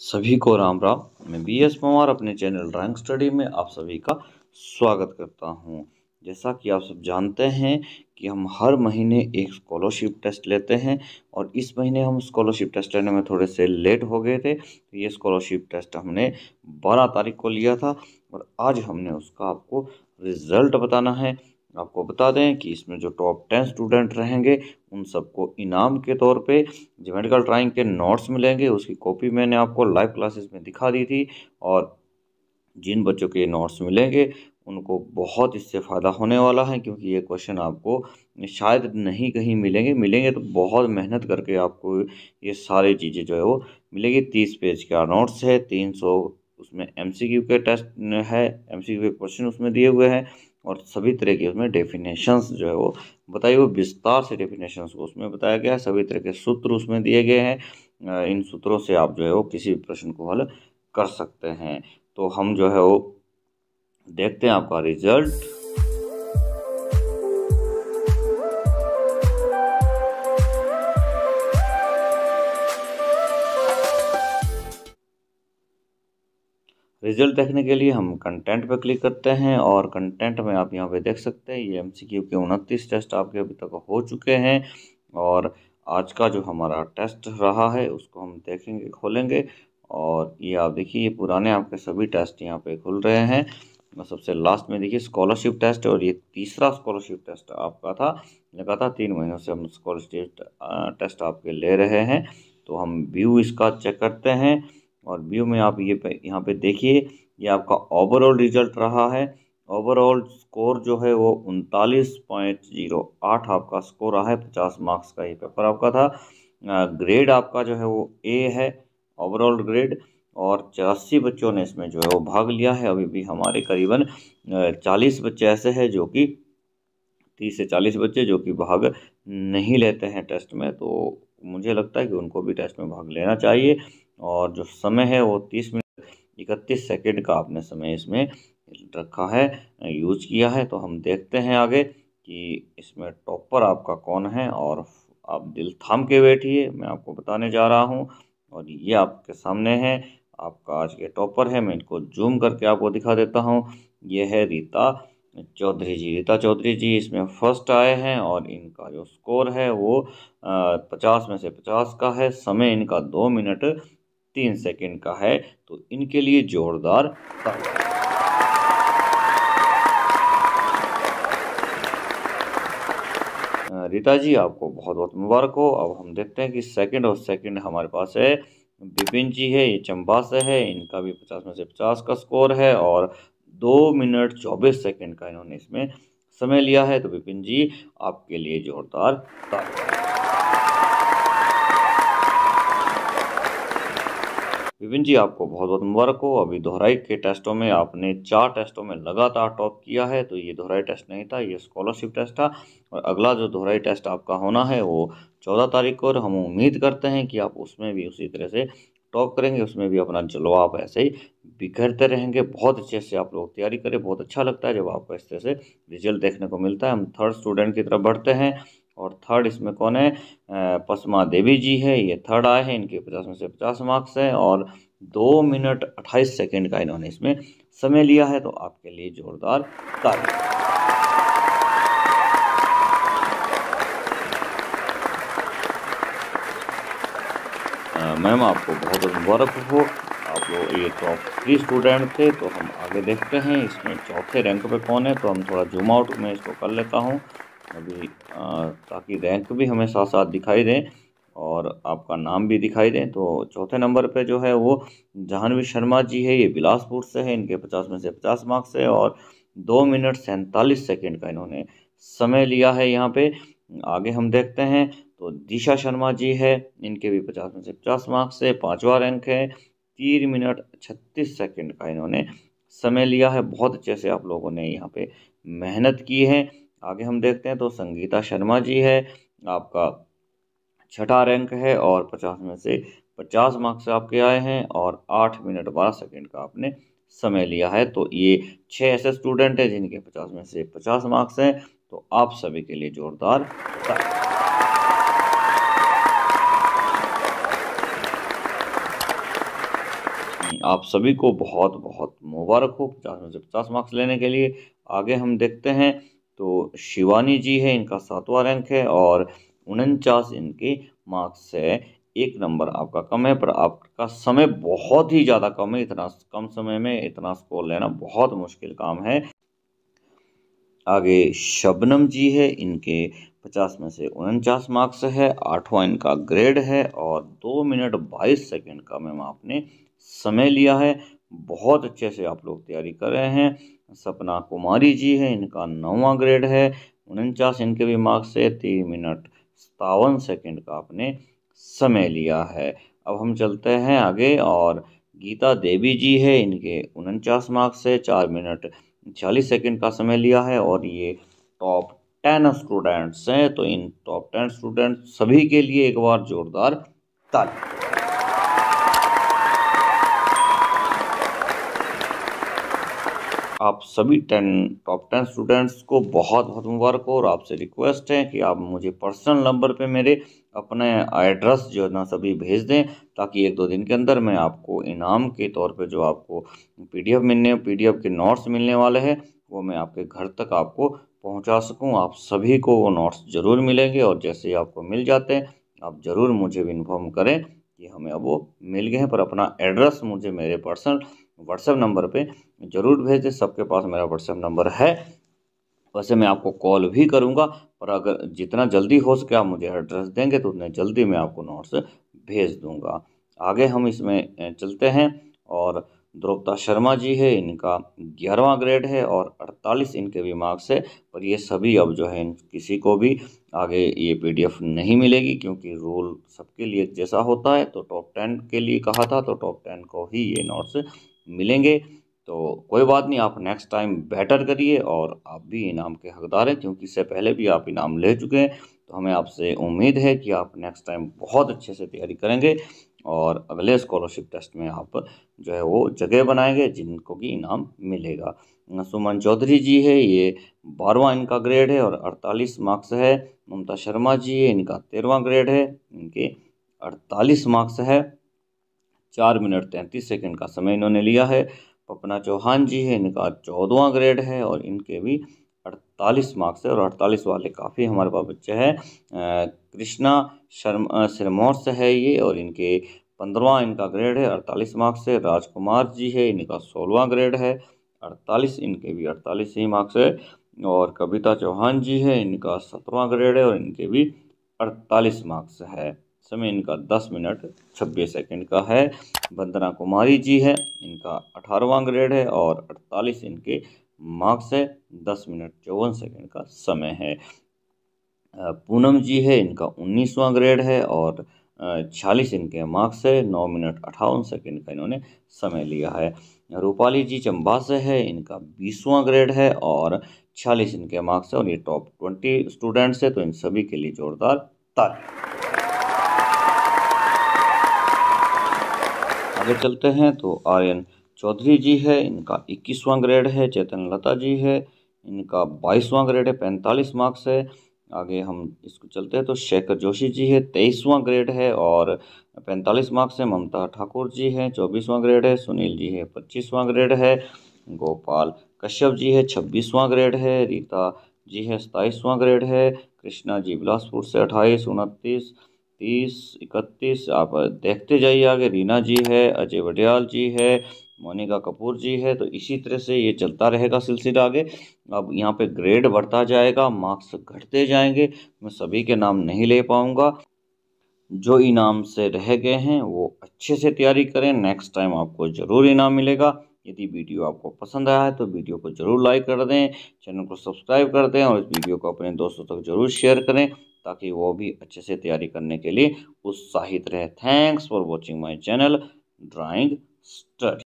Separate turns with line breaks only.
सभी को राम राम मैं बी एस पवार अपने चैनल रैंक स्टडी में आप सभी का स्वागत करता हूं जैसा कि आप सब जानते हैं कि हम हर महीने एक स्कॉलरशिप टेस्ट लेते हैं और इस महीने हम स्कॉलरशिप टेस्ट लेने में थोड़े से लेट हो गए थे तो ये स्कॉलरशिप टेस्ट हमने 12 तारीख को लिया था और आज हमने उसका आपको रिज़ल्ट बताना है आपको बता दें कि इसमें जो टॉप टेन स्टूडेंट रहेंगे उन सबको इनाम के तौर पे मेडिकल ड्राइंग के नोट्स मिलेंगे उसकी कॉपी मैंने आपको लाइव क्लासेस में दिखा दी थी और जिन बच्चों के नोट्स मिलेंगे उनको बहुत इससे फ़ायदा होने वाला है क्योंकि ये क्वेश्चन आपको शायद नहीं कहीं मिलेंगे मिलेंगे तो बहुत मेहनत करके आपको ये सारी चीज़ें जो है वो मिलेंगी तीस पेज का नोट्स है तीन सौ उसमें एम के टेस्ट है एम के क्वेश्चन उसमें दिए हुए हैं और सभी तरह के उसमें डेफिनेशंस जो है वो बताइए वो विस्तार से डेफिनेशंस को उसमें बताया गया है सभी तरह के सूत्र उसमें दिए गए हैं इन सूत्रों से आप जो है वो किसी भी प्रश्न को हल कर सकते हैं तो हम जो है वो देखते हैं आपका रिजल्ट रिजल्ट देखने के लिए हम कंटेंट पर क्लिक करते हैं और कंटेंट में आप यहाँ पे देख सकते हैं ये क्यू के उनतीस टेस्ट आपके अभी तक हो चुके हैं और आज का जो हमारा टेस्ट रहा है उसको हम देखेंगे खोलेंगे और ये आप देखिए ये पुराने आपके सभी टेस्ट यहाँ पे खुल रहे हैं सबसे लास्ट में देखिए स्कॉलरशिप टेस्ट और ये तीसरा स्कॉलरशिप टेस्ट आपका था लगातार तीन महीनों से हम स्कॉलरशिप टेस्ट आपके ले रहे हैं तो हम व्यू इसका चेक करते हैं और व्यू में आप ये पे यहाँ पे देखिए ये आपका ओवरऑल रिजल्ट रहा है ओवरऑल स्कोर जो है वो उनतालीस पॉइंट जीरो आठ आपका स्कोर रहा है पचास मार्क्स का ये पेपर आपका था ग्रेड आपका जो है वो ए है ओवरऑल ग्रेड और चौरासी बच्चों ने इसमें जो है वो भाग लिया है अभी भी हमारे करीबन चालीस बच्चे ऐसे हैं जो कि तीस से चालीस बच्चे जो कि भाग नहीं लेते हैं टेस्ट में तो मुझे लगता है कि उनको भी टेस्ट में भाग लेना चाहिए और जो समय है वो तीस मिनट इकतीस सेकेंड का आपने समय इसमें रखा है यूज किया है तो हम देखते हैं आगे कि इसमें टॉपर आपका कौन है और आप दिल थाम के बैठिए मैं आपको बताने जा रहा हूँ और ये आपके सामने है आपका आज के टॉपर है मैं इनको जूम करके आपको दिखा देता हूँ ये है रीता चौधरी जी रीता चौधरी जी इसमें फर्स्ट आए हैं और इनका जो स्कोर है वो पचास में से पचास का है समय इनका दो मिनट तीन सेकंड का है तो इनके लिए जोरदार रीता जी आपको बहुत बहुत मुबारक हो अब हम देखते हैं कि सेकंड और सेकंड हमारे पास है बिपिन जी है ये चंबा से है इनका भी पचास में से पचास का स्कोर है और दो मिनट चौबीस सेकंड का इन्होंने इसमें समय लिया है तो बिपिन जी आपके लिए जोरदार तारीफ विपिन जी आपको बहुत बहुत मुबारक हो अभी दोहराई के टेस्टों में आपने चार टेस्टों में लगातार टॉप किया है तो ये दोहराई टेस्ट नहीं था ये स्कॉलरशिप टेस्ट था और अगला जो दोहराई टेस्ट आपका होना है वो चौदह तारीख को और हम उम्मीद करते हैं कि आप उसमें भी उसी तरह से टॉप करेंगे उसमें भी अपना चलो आप ऐसे ही बिखरते रहेंगे बहुत अच्छे से आप लोग तैयारी करें बहुत अच्छा लगता है जब आपको इस तरह से रिजल्ट देखने को मिलता है हम थर्ड स्टूडेंट की तरफ बढ़ते हैं और थर्ड इसमें कौन है पसमा देवी जी है ये थर्ड आए हैं इनके पचास में से पचास मार्क्स हैं और दो मिनट अट्ठाईस सेकेंड का इन्होंने इसमें समय लिया है तो आपके लिए जोरदार कार्य मैम आपको बहुत मुबारक हो आप लोग ये टॉप थ्री स्टूडेंट थे तो हम आगे देखते हैं इसमें चौथे रैंक पे कौन है तो हम थोड़ा जूम आउट में इसको कर लेता हूँ अभी ताकि रैंक भी हमें साथ साथ दिखाई दें और आपका नाम भी दिखाई दें तो चौथे नंबर पे जो है वो जहानवी शर्मा जी है ये बिलासपुर से है इनके पचास में से पचास मार्क्स है और दो मिनट सैंतालीस सेकेंड का इन्होंने समय लिया है यहाँ पे आगे हम देखते हैं तो दिशा शर्मा जी है इनके भी पचास में से पचास मार्क्स है पाँचवा रैंक है तीन मिनट छत्तीस सेकेंड का इन्होंने समय लिया है बहुत अच्छे से आप लोगों ने यहाँ पे मेहनत की है आगे हम देखते हैं तो संगीता शर्मा जी है आपका छठा रैंक है और पचास में से पचास मार्क्स आपके आए हैं और आठ मिनट बारह सेकेंड का आपने समय लिया है तो ये छः ऐसे स्टूडेंट हैं जिनके पचास में से पचास मार्क्स हैं तो आप सभी के लिए जोरदार आप सभी को बहुत बहुत मुबारक हो पचास में से पचास मार्क्स लेने के लिए आगे हम देखते हैं तो शिवानी जी है इनका सातवां रैंक है और उनचास इनके मार्क्स है एक नंबर आपका कम है पर आपका समय बहुत ही ज़्यादा कम है इतना कम समय में इतना स्कोर लेना बहुत मुश्किल काम है आगे शबनम जी है इनके पचास में से उनचास मार्क्स है आठवां इनका ग्रेड है और दो मिनट बाईस सेकंड का मैम आपने समय लिया है बहुत अच्छे से आप लोग तैयारी कर रहे हैं सपना कुमारी जी है इनका नौवा ग्रेड है उनचास इनके भी मार्क्स है तीन मिनट सतावन सेकेंड का आपने समय लिया है अब हम चलते हैं आगे और गीता देवी जी है इनके उनचास मार्क्स है चार मिनट चालीस सेकेंड का समय लिया है और ये टॉप टेन स्टूडेंट्स हैं तो इन टॉप टेन स्टूडेंट्स सभी के लिए एक बार जोरदार ताली आप सभी टेन टॉप टेन स्टूडेंट्स को बहुत बहुत मुबारक हो और आपसे रिक्वेस्ट है कि आप मुझे पर्सनल नंबर पे मेरे अपने एड्रेस जो है ना सभी भेज दें ताकि एक दो दिन के अंदर मैं आपको इनाम के तौर पे जो आपको पीडीएफ मिलने पीडीएफ के नोट्स मिलने वाले हैं वो मैं आपके घर तक आपको पहुँचा सकूँ आप सभी को वो नोट्स ज़रूर मिलेंगे और जैसे ही आपको मिल जाते हैं आप ज़रूर मुझे भी इन्फॉर्म करें कि हमें अब वो मिल गए हैं पर अपना एड्रेस मुझे मेरे पर्सनल व्हाट्सएप नंबर पे ज़रूर भेज दें सबके पास मेरा व्हाट्सएप नंबर है वैसे मैं आपको कॉल भी करूँगा पर अगर जितना जल्दी हो सके आप मुझे एड्रेस देंगे तो उतना जल्दी मैं आपको नोट्स भेज दूँगा आगे हम इसमें चलते हैं और द्रौपदा शर्मा जी है इनका ग्यारहवा ग्रेड है और अड़तालीस इनके भी मार्क्स है पर ये सभी अब जो है किसी को भी आगे ये पीडीएफ नहीं मिलेगी क्योंकि रूल सबके लिए जैसा होता है तो टॉप टेन के लिए कहा था तो टॉप टेन को ही ये नोट्स मिलेंगे तो कोई बात नहीं आप नेक्स्ट टाइम बेटर करिए और आप भी इनाम के हकदार हैं क्योंकि इससे पहले भी आप इनाम ले चुके हैं तो हमें आपसे उम्मीद है कि आप नेक्स्ट टाइम बहुत अच्छे से तैयारी करेंगे और अगले स्कॉलरशिप टेस्ट में आप जो है वो जगह बनाएंगे जिनको कि इनाम मिलेगा सुमन चौधरी जी है ये बारवा इनका ग्रेड है और अड़तालीस मार्क्स है ममता शर्मा जी है इनका तेरहवा ग्रेड है इनके अड़तालीस मार्क्स है चार मिनट तैंतीस सेकंड का समय इन्होंने लिया है पपना चौहान जी है इनका चौदवा ग्रेड है और इनके भी अड़तालीस मार्क्स है और अड़तालीस वाले काफ़ी हमारे पास बच्चे हैं कृष्णा शर्मा सिरमौर से है ये और इनके पंद्रवा इनका ग्रेड है अड़तालीस मार्क्स है राजकुमार जी है इनका सोलवा ग्रेड है अड़तालीस इनके भी अड़तालीस ही मार्क्स है और कविता चौहान जी है इनका सत्रवा ग्रेड है और इनके भी अड़तालीस मार्क्स है समय इनका दस मिनट छब्बीस सेकंड का है वंदना कुमारी जी है इनका अठारहवा ग्रेड है और अड़तालीस इनके मार्क्स है दस मिनट चौवन सेकंड का समय है पूनम जी है इनका उन्नीसवा ग्रेड है और छियालीस इनके मार्क्स है नौ मिनट अठावन सेकंड का इन्होंने समय लिया है रूपाली जी चंबा से है इनका बीसवा ग्रेड है और छियालीस इनके मार्क्स है और ये टॉप ट्वेंटी स्टूडेंट्स है तो इन सभी के लिए ज़ोरदार ताली आगे चलते हैं तो आर्यन चौधरी जी है इनका इक्कीसवां ग्रेड है चेतन लता जी है इनका बाईसवां ग्रेड है पैंतालीस मार्क्स है आगे हम इसको चलते हैं तो शेखर जोशी जी है तेईसवां ग्रेड है और पैंतालीस मार्क्स है ममता ठाकुर जी है चौबीसवां ग्रेड है सुनील जी है पच्चीसवां ग्रेड है गोपाल कश्यप जी है छब्बीसवां ग्रेड है रीता जी है सताईसवां ग्रेड है कृष्णा जी बिलासपुर से अट्ठाईस उनतीस तीस इकतीस आप देखते जाइए आगे रीना जी है अजय वडियाल जी है मोनिका कपूर जी है तो इसी तरह से ये चलता रहेगा सिलसिला आगे अब यहाँ पे ग्रेड बढ़ता जाएगा मार्क्स घटते जाएंगे मैं सभी के नाम नहीं ले पाऊँगा जो इनाम से रह गए हैं वो अच्छे से तैयारी करें नेक्स्ट टाइम आपको ज़रूर इनाम मिलेगा यदि वीडियो आपको पसंद आया है तो वीडियो को ज़रूर लाइक कर दें चैनल को सब्सक्राइब कर दें और इस वीडियो को अपने दोस्तों तक ज़रूर शेयर करें ताकि वो भी अच्छे से तैयारी करने के लिए उत्साहित रहे thanks for watching my channel drawing study